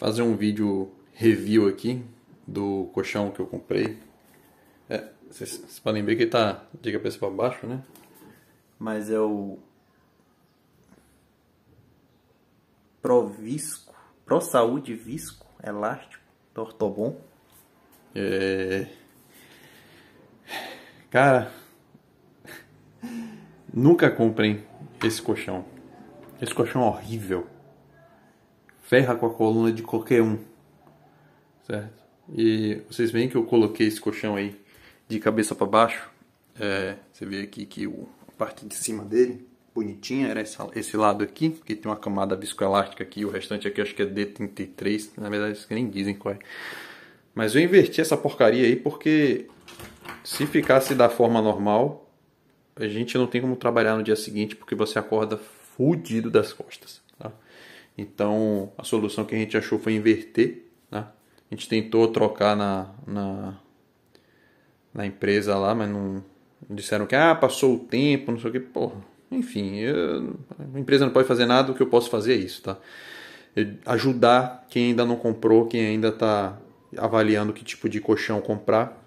fazer um vídeo review aqui do colchão que eu comprei. É, vocês, podem ver que ele tá de cabeça para baixo, né? Mas é o Provisco, Pro Saúde Visco, elástico, Tortobon. É... Cara, nunca comprem esse colchão. Esse colchão é horrível ferra com a coluna de qualquer um, certo? E vocês veem que eu coloquei esse colchão aí de cabeça para baixo. É, você vê aqui que o, a parte de cima dele, bonitinha, era essa, esse lado aqui, que tem uma camada viscoelástica aqui, o restante aqui acho que é D33, na verdade eles nem dizem qual é. Mas eu inverti essa porcaria aí porque se ficasse da forma normal, a gente não tem como trabalhar no dia seguinte porque você acorda fudido das costas, tá? Então a solução que a gente achou foi inverter. Né? A gente tentou trocar na, na, na empresa lá, mas não disseram que ah, passou o tempo, não sei o que. Porra, enfim, eu, a empresa não pode fazer nada, o que eu posso fazer é isso. Tá? Eu, ajudar quem ainda não comprou, quem ainda está avaliando que tipo de colchão comprar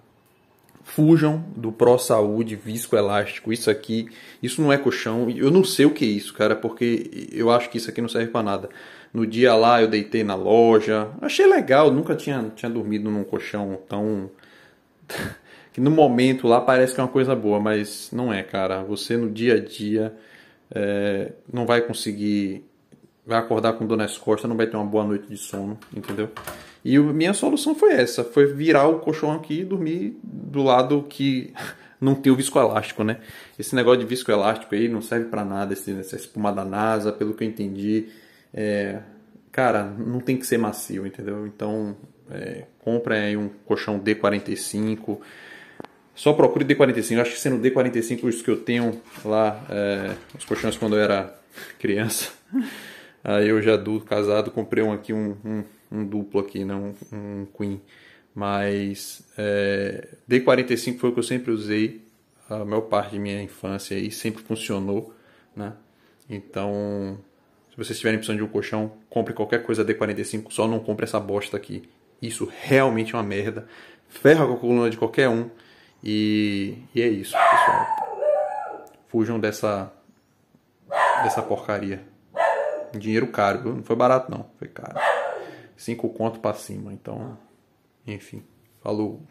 Fujam do Pro Saúde viscoelástico. Isso aqui, isso não é colchão. Eu não sei o que é isso, cara, porque eu acho que isso aqui não serve para nada. No dia lá eu deitei na loja, achei legal, nunca tinha, tinha dormido num colchão tão. que no momento lá parece que é uma coisa boa, mas não é, cara. Você no dia a dia é, não vai conseguir vai acordar com dor nas costas, não vai ter uma boa noite de sono, entendeu? E minha solução foi essa, foi virar o colchão aqui e dormir do lado que não tem o viscoelástico, né? Esse negócio de viscoelástico aí não serve para nada, esse, essa espuma da NASA, pelo que eu entendi, é, cara, não tem que ser macio, entendeu? Então, é, compra aí um colchão D45, só procure D45. Eu acho que sendo D45 os que eu tenho lá, é, os colchões quando eu era criança. Aí eu já adulto, casado, comprei um aqui, um, um, um duplo aqui, né? um, um Queen. Mas é, D45 foi o que eu sempre usei a maior parte de minha infância e sempre funcionou, né? Então, se vocês tiverem opção de um colchão, compre qualquer coisa D45, só não compre essa bosta aqui. Isso realmente é uma merda. Ferra com a coluna de qualquer um. E, e é isso, pessoal. Fujam dessa, dessa porcaria. Dinheiro caro, não foi barato não, foi caro. Cinco conto pra cima, então, enfim, falou.